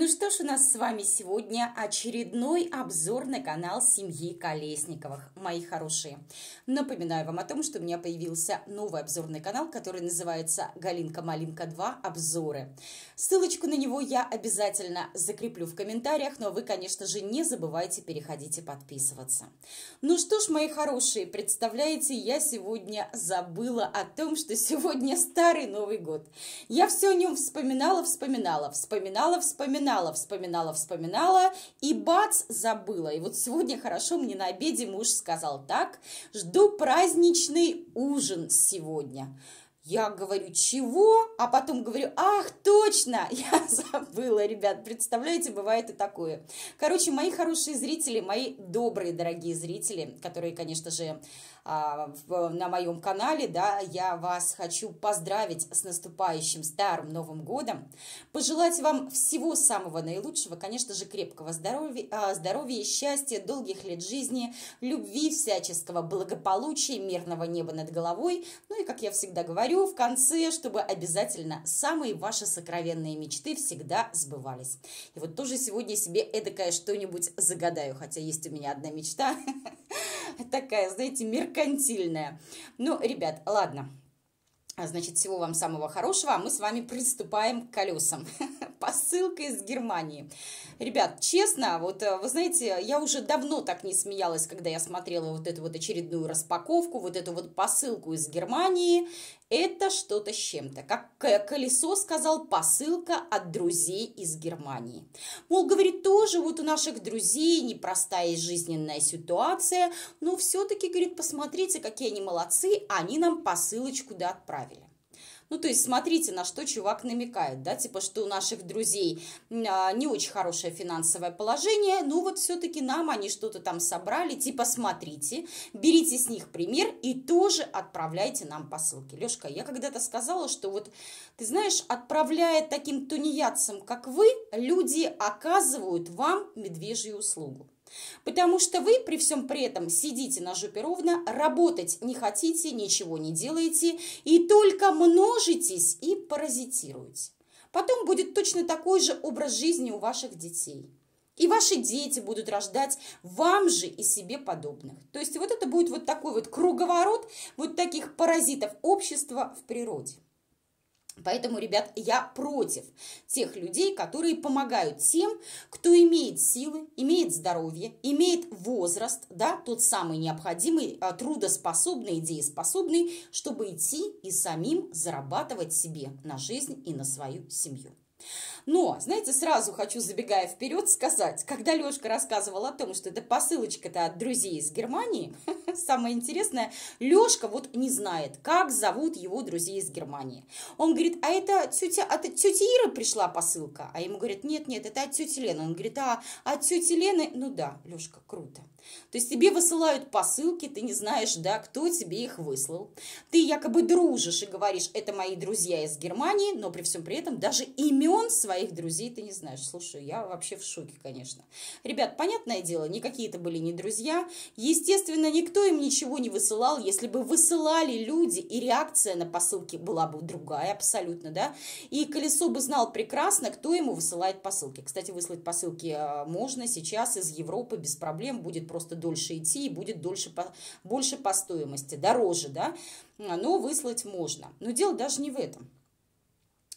Ну что ж, у нас с вами сегодня очередной обзор на канал семьи Колесниковых, мои хорошие. Напоминаю вам о том, что у меня появился новый обзорный канал, который называется «Галинка-малинка 2. Обзоры». Ссылочку на него я обязательно закреплю в комментариях, но вы, конечно же, не забывайте переходить и подписываться. Ну что ж, мои хорошие, представляете, я сегодня забыла о том, что сегодня старый Новый год. Я все о нем вспоминала, вспоминала, вспоминала, вспоминала, вспоминала, вспоминала, вспоминала, и бац, забыла. И вот сегодня хорошо мне на обеде муж сказал так, жду праздничный ужин сегодня. Я говорю, чего? А потом говорю, ах, точно, я забыла, ребят, представляете, бывает и такое. Короче, мои хорошие зрители, мои добрые, дорогие зрители, которые, конечно же, а, на моем канале, да, я вас хочу поздравить с наступающим Старым Новым Годом, пожелать вам всего самого наилучшего, конечно же, крепкого здоровья, а, здоровья счастья, долгих лет жизни, любви, всяческого благополучия, мирного неба над головой, ну и, как я всегда говорю, в конце, чтобы обязательно самые ваши сокровенные мечты всегда сбывались. И вот тоже сегодня себе эдакое что-нибудь загадаю, хотя есть у меня одна мечта, такая, знаете, мерка меркантильная. Ну, ребят, ладно. А, значит, всего вам самого хорошего, а мы с вами приступаем к колесам. Посылка из Германии. Ребят, честно, вот э, вы знаете, я уже давно так не смеялась, когда я смотрела вот эту вот очередную распаковку, вот эту вот посылку из Германии. Это что-то с чем-то. Как э, колесо сказал, посылка от друзей из Германии. Мол, говорит, тоже вот у наших друзей непростая жизненная ситуация, но все-таки, говорит, посмотрите, какие они молодцы, они нам посылочку да отправили. Ну, то есть смотрите, на что чувак намекает, да, типа, что у наших друзей а, не очень хорошее финансовое положение, ну вот все-таки нам они что-то там собрали, типа, смотрите, берите с них пример и тоже отправляйте нам посылки. Лешка, я когда-то сказала, что вот, ты знаешь, отправляя таким тунеядцам, как вы, люди оказывают вам медвежью услугу. Потому что вы при всем при этом сидите на жопе ровно, работать не хотите, ничего не делаете и только множитесь и паразитируете. Потом будет точно такой же образ жизни у ваших детей. И ваши дети будут рождать вам же и себе подобных. То есть вот это будет вот такой вот круговорот вот таких паразитов общества в природе. Поэтому, ребят, я против тех людей, которые помогают тем, кто имеет силы, имеет здоровье, имеет возраст, да, тот самый необходимый, а, трудоспособный, дееспособный, чтобы идти и самим зарабатывать себе на жизнь и на свою семью. Но, знаете, сразу хочу, забегая вперед, сказать, когда Лешка рассказывал о том, что это посылочка-то от друзей из Германии, самое интересное, Лешка вот не знает, как зовут его друзей из Германии. Он говорит, а это тетя, от тети Иры пришла посылка? А ему говорят, нет, нет, это от тети Лены. Он говорит, а от тети Лены? Ну да, Лешка, круто. То есть тебе высылают посылки, ты не знаешь, да, кто тебе их выслал. Ты якобы дружишь и говоришь, это мои друзья из Германии, но при всем при этом даже имен своих друзей ты не знаешь. Слушай, я вообще в шоке, конечно. Ребят, понятное дело, никакие это были не друзья. Естественно, никто им ничего не высылал. Если бы высылали люди, и реакция на посылки была бы другая абсолютно, да, и колесо бы знал прекрасно, кто ему высылает посылки. Кстати, выслать посылки э, можно сейчас из Европы без проблем, будет просто просто дольше идти и будет дольше по, больше по стоимости, дороже, да, но выслать можно. Но дело даже не в этом.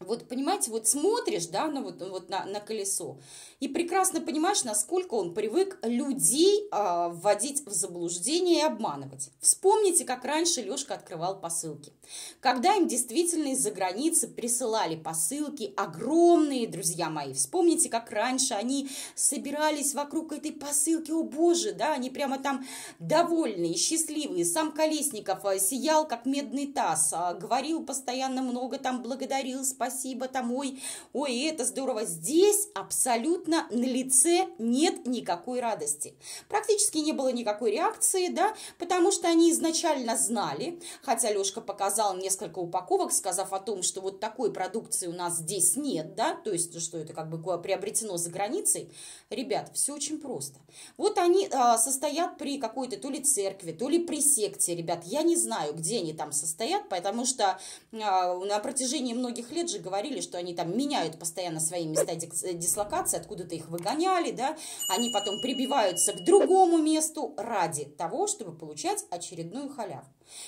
Вот, понимаете, вот смотришь, да, на, ну вот, вот на, на колесо, и прекрасно понимаешь, насколько он привык людей э, вводить в заблуждение и обманывать. Вспомните, как раньше Лешка открывал посылки. Когда им действительно из-за границы присылали посылки огромные, друзья мои. Вспомните, как раньше они собирались вокруг этой посылки, о боже, да, они прямо там довольные, счастливые. Сам Колесников а, сиял, как медный таз, а, говорил постоянно много, там благодарил, спасибо спасибо там, ой, ой, это здорово. Здесь абсолютно на лице нет никакой радости. Практически не было никакой реакции, да, потому что они изначально знали, хотя Лешка показал несколько упаковок, сказав о том, что вот такой продукции у нас здесь нет, да, то есть, ну, что это как бы приобретено за границей. Ребят, все очень просто. Вот они а, состоят при какой-то то ли церкви, то ли при секте, ребят, я не знаю, где они там состоят, потому что а, на протяжении многих лет же говорили, что они там меняют постоянно свои места э, дислокации, откуда-то их выгоняли, да, они потом прибиваются к другому месту ради того, чтобы получать очередную халяву.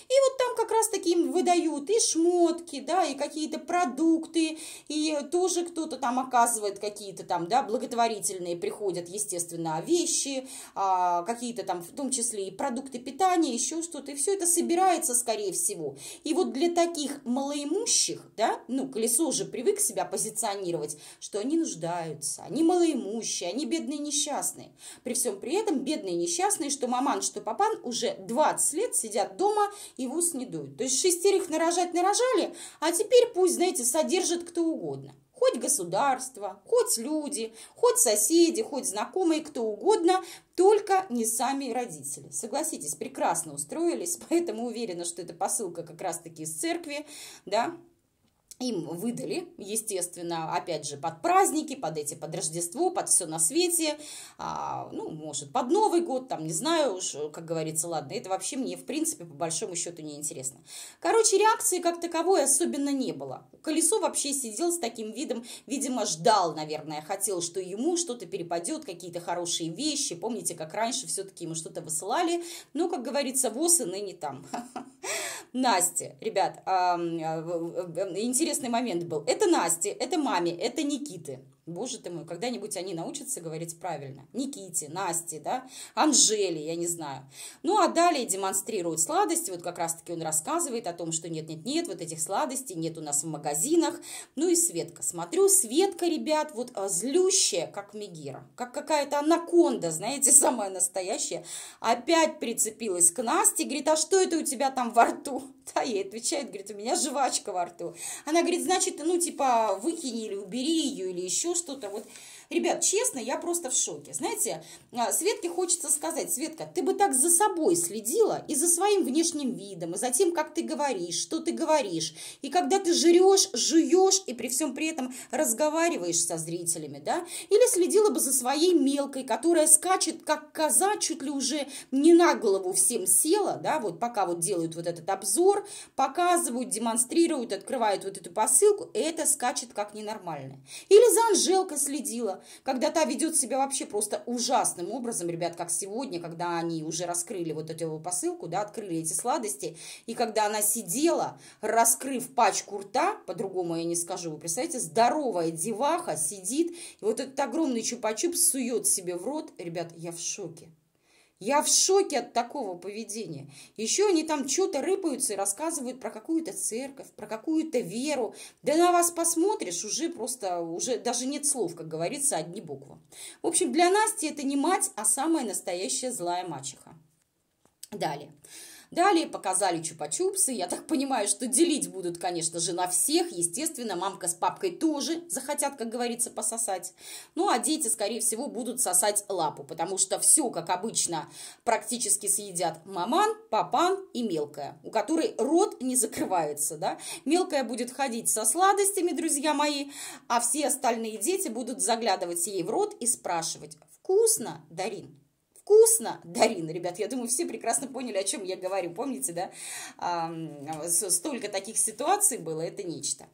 И вот там как раз таки им выдают и шмотки, да, и какие-то продукты, и тоже кто-то там оказывает какие-то там, да, благотворительные приходят, естественно, вещи, а, какие-то там, в том числе и продукты питания, еще что-то, и все это собирается, скорее всего. И вот для таких малоимущих, да, ну, колесо ВСУ же привык себя позиционировать, что они нуждаются, они малоимущие, они бедные несчастные. При всем при этом бедные несчастные, что маман, что папан уже 20 лет сидят дома и в ус не дуют. То есть шестерых нарожать нарожали, а теперь пусть, знаете, содержит кто угодно. Хоть государство, хоть люди, хоть соседи, хоть знакомые, кто угодно, только не сами родители. Согласитесь, прекрасно устроились, поэтому уверена, что эта посылка как раз-таки из церкви, да, им выдали, естественно, опять же, под праздники, под эти, под Рождество, под все на свете, а, ну, может, под Новый год, там, не знаю уж, как говорится, ладно, это вообще мне, в принципе, по большому счету не интересно. Короче, реакции как таковой особенно не было. Колесо вообще сидел с таким видом, видимо, ждал, наверное, хотел, что ему что-то перепадет, какие-то хорошие вещи, помните, как раньше все-таки ему что-то высылали, Ну, как говорится, воз и ныне там. Насте, ребят, э, интересный момент был. Это Насте, это маме, это Никиты. Боже ты мой, когда-нибудь они научатся говорить правильно. Никите, Насте, да, Анжели, я не знаю. Ну, а далее демонстрируют сладости. Вот как раз-таки он рассказывает о том, что нет-нет-нет, вот этих сладостей нет у нас в магазинах. Ну и Светка. Смотрю, Светка, ребят, вот а, злющая, как Мегира. Как какая-то анаконда, знаете, самая настоящая. Опять прицепилась к Насте, говорит, а что это у тебя там во рту? А ей отвечает, говорит, у меня жвачка во рту. Она говорит, значит, ну, типа, выкини или убери ее, или еще что-то. Вот Ребят, честно, я просто в шоке. Знаете, а, Светке хочется сказать, Светка, ты бы так за собой следила и за своим внешним видом, и за тем, как ты говоришь, что ты говоришь. И когда ты жрешь, жуешь, и при всем при этом разговариваешь со зрителями, да? Или следила бы за своей мелкой, которая скачет, как коза, чуть ли уже не на голову всем села, да, вот пока вот делают вот этот обзор, показывают, демонстрируют, открывают вот эту посылку, это скачет как ненормально. Или за Анжелкой следила, когда та ведет себя вообще просто ужасным образом, ребят, как сегодня, когда они уже раскрыли вот эту посылку, да, открыли эти сладости, и когда она сидела, раскрыв пачку рта, по-другому я не скажу, вы представляете, здоровая деваха сидит, и вот этот огромный чупа-чуп сует себе в рот, ребят, я в шоке. Я в шоке от такого поведения. Еще они там что-то рыпаются и рассказывают про какую-то церковь, про какую-то веру. Да на вас посмотришь, уже просто, уже даже нет слов, как говорится, одни буквы. В общем, для Насти это не мать, а самая настоящая злая мачеха. Далее. Далее показали чупа-чупсы. Я так понимаю, что делить будут, конечно же, на всех. Естественно, мамка с папкой тоже захотят, как говорится, пососать. Ну, а дети, скорее всего, будут сосать лапу, потому что все, как обычно, практически съедят маман, папан и мелкая, у которой рот не закрывается, да. Мелкая будет ходить со сладостями, друзья мои, а все остальные дети будут заглядывать ей в рот и спрашивать, вкусно, Дарин? вкусно, Дарина, ребят, я думаю, все прекрасно поняли, о чем я говорю, помните, да? Столько таких ситуаций было, это нечто.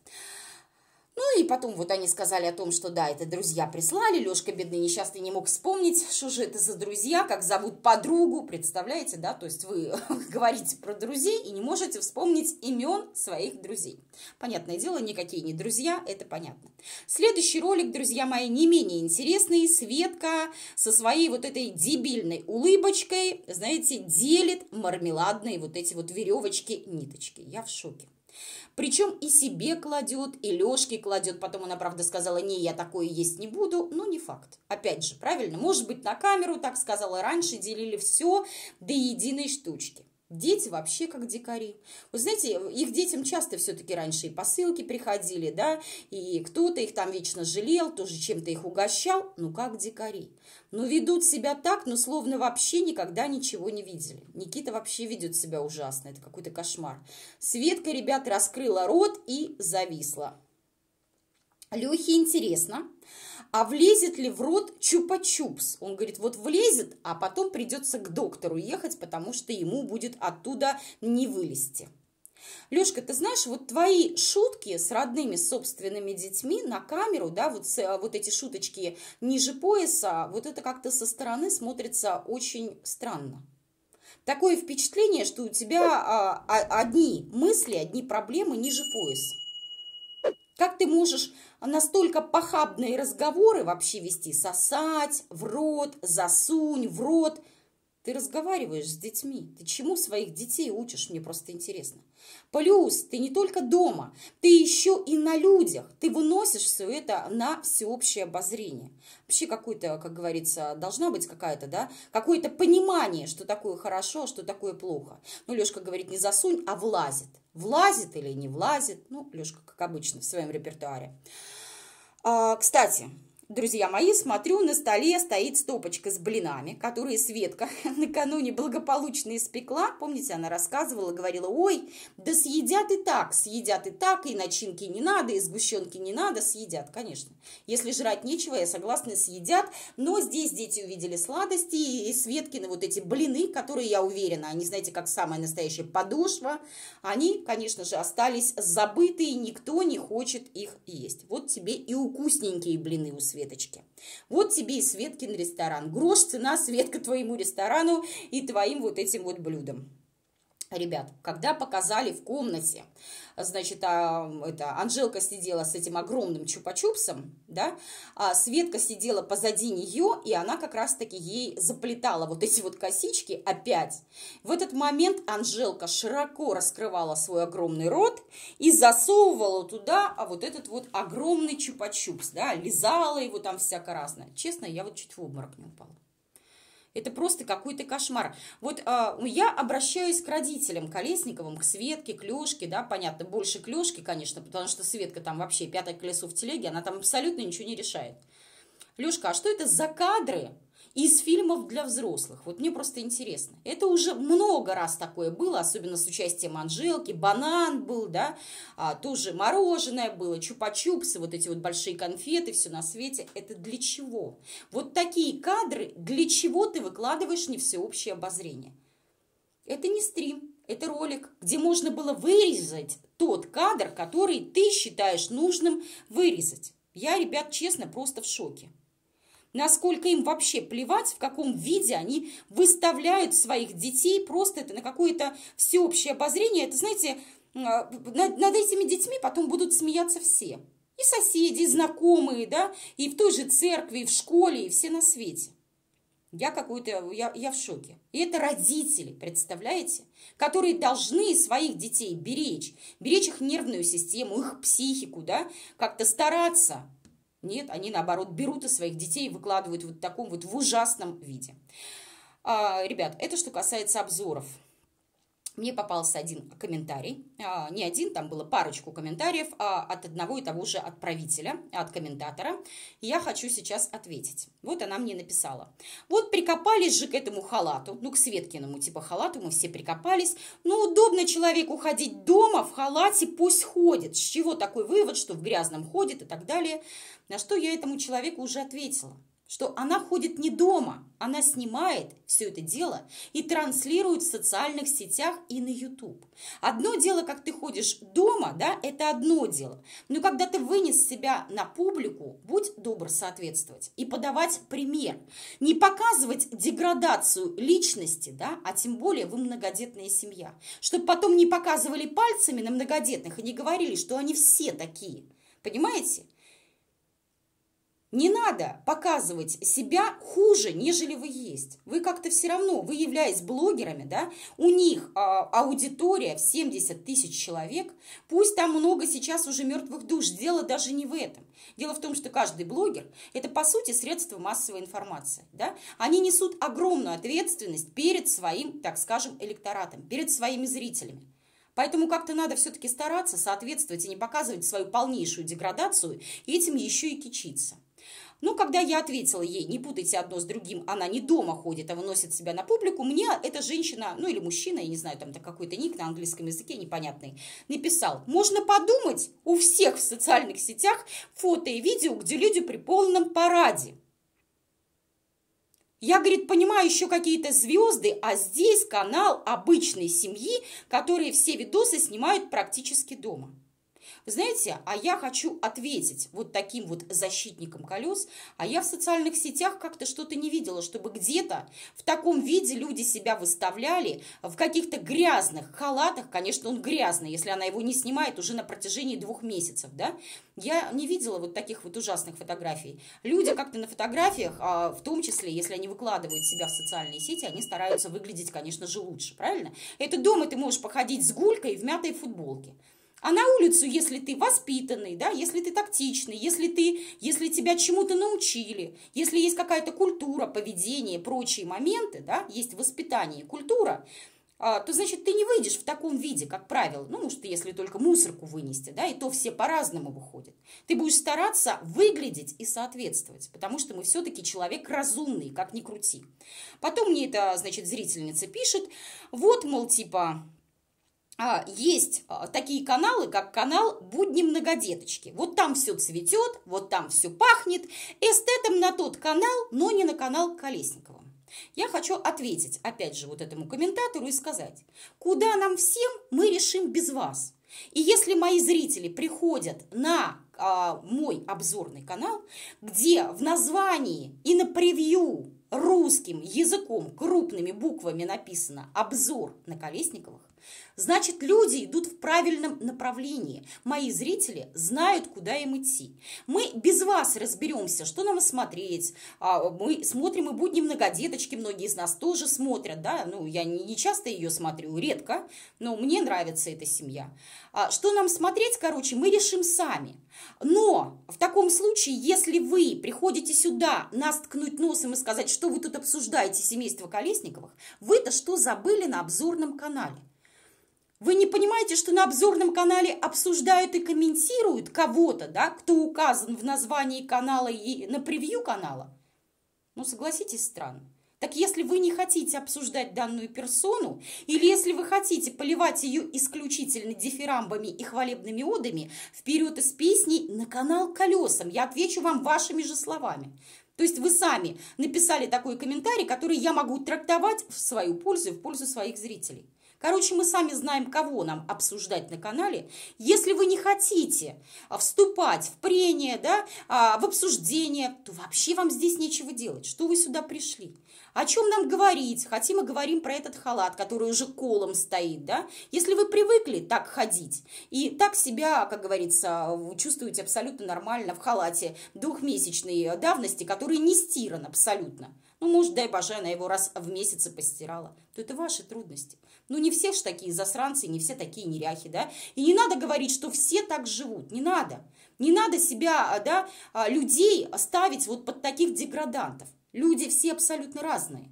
Ну и потом вот они сказали о том, что да, это друзья прислали. Лешка, бедный несчастный, не мог вспомнить, что же это за друзья, как зовут подругу, представляете, да? То есть вы говорите про друзей и не можете вспомнить имен своих друзей. Понятное дело, никакие не друзья, это понятно. Следующий ролик, друзья мои, не менее интересный. Светка со своей вот этой дебильной улыбочкой, знаете, делит мармеладные вот эти вот веревочки-ниточки. Я в шоке. Причем и себе кладет, и Лешке кладет. Потом она, правда, сказала, не, я такое есть не буду, но не факт. Опять же, правильно, может быть, на камеру, так сказала раньше, делили все до единой штучки. Дети вообще как дикари. Вы знаете, их детям часто все-таки раньше и посылки приходили, да, и кто-то их там вечно жалел, тоже чем-то их угощал, ну как дикари. Но ну, ведут себя так, ну словно вообще никогда ничего не видели. Никита вообще ведет себя ужасно, это какой-то кошмар. Светка, ребят, раскрыла рот и зависла. Лехе Интересно а влезет ли в рот чупа-чупс? Он говорит, вот влезет, а потом придется к доктору ехать, потому что ему будет оттуда не вылезти. Лешка, ты знаешь, вот твои шутки с родными собственными детьми на камеру, да, вот, э, вот эти шуточки ниже пояса, вот это как-то со стороны смотрится очень странно. Такое впечатление, что у тебя а, а, одни мысли, одни проблемы ниже пояса. Как ты можешь настолько похабные разговоры вообще вести? Сосать, в рот, засунь, в рот. Ты разговариваешь с детьми. Ты чему своих детей учишь? Мне просто интересно. Плюс ты не только дома, ты еще и на людях. Ты выносишь все это на всеобщее обозрение. Вообще какой-то, как говорится, должна быть какая-то, да, какое-то понимание, что такое хорошо, а что такое плохо. Ну, Лешка говорит, не засунь, а влазит. Влазит или не влазит, ну, Лешка, как обычно, в своем репертуаре. А, кстати, Друзья мои, смотрю, на столе стоит стопочка с блинами, которые Светка накануне благополучно испекла. Помните, она рассказывала, говорила, ой, да съедят и так, съедят и так, и начинки не надо, и сгущенки не надо, съедят, конечно. Если жрать нечего, я согласна, съедят. Но здесь дети увидели сладости, и Светкины вот эти блины, которые, я уверена, они, знаете, как самая настоящая подошва, они, конечно же, остались забыты и никто не хочет их есть. Вот тебе и укусненькие блины у Светки. Светочке. Вот тебе и Светкин ресторан. Грош цена, Светка, твоему ресторану и твоим вот этим вот блюдам, Ребят, когда показали в комнате значит, а, это, Анжелка сидела с этим огромным чупа-чупсом, да, а Светка сидела позади нее, и она как раз-таки ей заплетала вот эти вот косички опять. В этот момент Анжелка широко раскрывала свой огромный рот и засовывала туда вот этот вот огромный чупа-чупс, да, лизала его там всяко разное. Честно, я вот чуть в обморок не упала. Это просто какой-то кошмар. Вот э, я обращаюсь к родителям Колесниковым, к Светке, к Лешке, да, понятно, больше к Лешке, конечно, потому что Светка там вообще пятое колесо в телеге, она там абсолютно ничего не решает. Лешка, а что это за кадры, из фильмов для взрослых. Вот мне просто интересно. Это уже много раз такое было, особенно с участием Анжелки. Банан был, да, а, тоже мороженое было, чупа-чупсы, вот эти вот большие конфеты, все на свете. Это для чего? Вот такие кадры, для чего ты выкладываешь не всеобщее обозрение? Это не стрим, это ролик, где можно было вырезать тот кадр, который ты считаешь нужным вырезать. Я, ребят, честно, просто в шоке насколько им вообще плевать, в каком виде они выставляют своих детей просто это на какое-то всеобщее обозрение. Это, знаете, э, над, над этими детьми потом будут смеяться все. И соседи, и знакомые, да, и в той же церкви, и в школе, и все на свете. Я какой-то, я, я в шоке. И это родители, представляете, которые должны своих детей беречь, беречь их нервную систему, их психику, да, как-то стараться. Нет, они, наоборот, берут из своих детей и выкладывают вот в таком вот в ужасном виде. А, ребят, это что касается обзоров мне попался один комментарий, а, не один, там было парочку комментариев а, от одного и того же отправителя, от комментатора. я хочу сейчас ответить. Вот она мне написала. Вот прикопались же к этому халату, ну к Светкиному типа халату мы все прикопались. Ну удобно человеку ходить дома в халате, пусть ходит. С чего такой вывод, что в грязном ходит и так далее. На что я этому человеку уже ответила что она ходит не дома, она снимает все это дело и транслирует в социальных сетях и на YouTube. Одно дело, как ты ходишь дома, да, это одно дело. Но когда ты вынес себя на публику, будь добр соответствовать и подавать пример. Не показывать деградацию личности, да, а тем более вы многодетная семья. Чтобы потом не показывали пальцами на многодетных и не говорили, что они все такие. Понимаете? Не надо показывать себя хуже, нежели вы есть. Вы как-то все равно, вы являясь блогерами, да, у них а, аудитория в 70 тысяч человек, пусть там много сейчас уже мертвых душ, дело даже не в этом. Дело в том, что каждый блогер – это, по сути, средство массовой информации, да. Они несут огромную ответственность перед своим, так скажем, электоратом, перед своими зрителями. Поэтому как-то надо все-таки стараться соответствовать и не показывать свою полнейшую деградацию, и этим еще и кичиться. Но когда я ответила ей, не путайте одно с другим, она не дома ходит, а выносит себя на публику, мне эта женщина, ну или мужчина, я не знаю, там какой-то ник на английском языке непонятный, написал, можно подумать, у всех в социальных сетях фото и видео, где люди при полном параде. Я, говорит, понимаю еще какие-то звезды, а здесь канал обычной семьи, которые все видосы снимают практически дома. Вы знаете, а я хочу ответить вот таким вот защитником колес, а я в социальных сетях как-то что-то не видела, чтобы где-то в таком виде люди себя выставляли в каких-то грязных халатах, конечно, он грязный, если она его не снимает уже на протяжении двух месяцев, да, я не видела вот таких вот ужасных фотографий. Люди как-то на фотографиях, а, в том числе, если они выкладывают себя в социальные сети, они стараются выглядеть, конечно же, лучше, правильно? Это дома ты можешь походить с гулькой в мятой футболке. А на улицу, если ты воспитанный, да, если ты тактичный, если, ты, если тебя чему-то научили, если есть какая-то культура, поведение, прочие моменты, да, есть воспитание, культура, а, то, значит, ты не выйдешь в таком виде, как правило. Ну, может, если только мусорку вынести, да, и то все по-разному выходят. Ты будешь стараться выглядеть и соответствовать, потому что мы все-таки человек разумный, как ни крути. Потом мне это, значит, зрительница пишет, вот, мол, типа, а, есть а, такие каналы, как канал «Будни многодеточки». Вот там все цветет, вот там все пахнет. Эстетом на тот канал, но не на канал Колесникова. Я хочу ответить, опять же, вот этому комментатору и сказать, куда нам всем мы решим без вас. И если мои зрители приходят на а, мой обзорный канал, где в названии и на превью русским языком крупными буквами написано «Обзор на Колесниковых», Значит, люди идут в правильном направлении. Мои зрители знают, куда им идти. Мы без вас разберемся, что нам смотреть. А, мы смотрим и будни многодеточки, многие из нас тоже смотрят, да, ну, я не часто ее смотрю, редко, но мне нравится эта семья. А, что нам смотреть, короче, мы решим сами. Но в таком случае, если вы приходите сюда нас ткнуть носом и сказать, что вы тут обсуждаете семейство Колесниковых, вы-то что забыли на обзорном канале? Вы не понимаете, что на обзорном канале обсуждают и комментируют кого-то, да, кто указан в названии канала и на превью канала? Ну, согласитесь, странно. Так если вы не хотите обсуждать данную персону, или если вы хотите поливать ее исключительно дифирамбами и хвалебными одами, вперед из песней на канал колесом, я отвечу вам вашими же словами. То есть вы сами написали такой комментарий, который я могу трактовать в свою пользу в пользу своих зрителей. Короче, мы сами знаем, кого нам обсуждать на канале. Если вы не хотите а, вступать в прение, да, а, в обсуждение, то вообще вам здесь нечего делать. Что вы сюда пришли? О чем нам говорить? Хотим и говорим про этот халат, который уже колом стоит, да? Если вы привыкли так ходить и так себя, как говорится, чувствуете абсолютно нормально в халате двухмесячной э, давности, который не стиран абсолютно, ну, может, дай боже, она его раз в месяц постирала. То это ваши трудности. Ну, не все ж такие засранцы, не все такие неряхи, да? И не надо говорить, что все так живут. Не надо. Не надо себя, да, а, людей ставить вот под таких деградантов. Люди все абсолютно разные.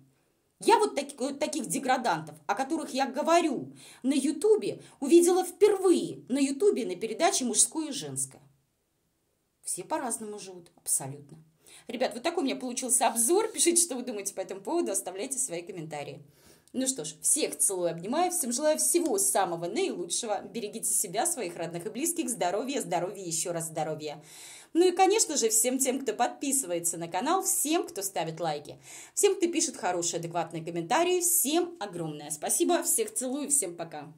Я вот, так, вот таких деградантов, о которых я говорю на Ютубе, увидела впервые на Ютубе на передаче «Мужское и женское». Все по-разному живут, абсолютно. Ребят, вот такой у меня получился обзор. Пишите, что вы думаете по этому поводу, оставляйте свои комментарии. Ну что ж, всех целую, обнимаю, всем желаю всего самого наилучшего. Берегите себя, своих родных и близких, здоровья, здоровья, еще раз здоровья. Ну и, конечно же, всем тем, кто подписывается на канал, всем, кто ставит лайки, всем, кто пишет хорошие, адекватные комментарии, всем огромное спасибо, всех целую, всем пока.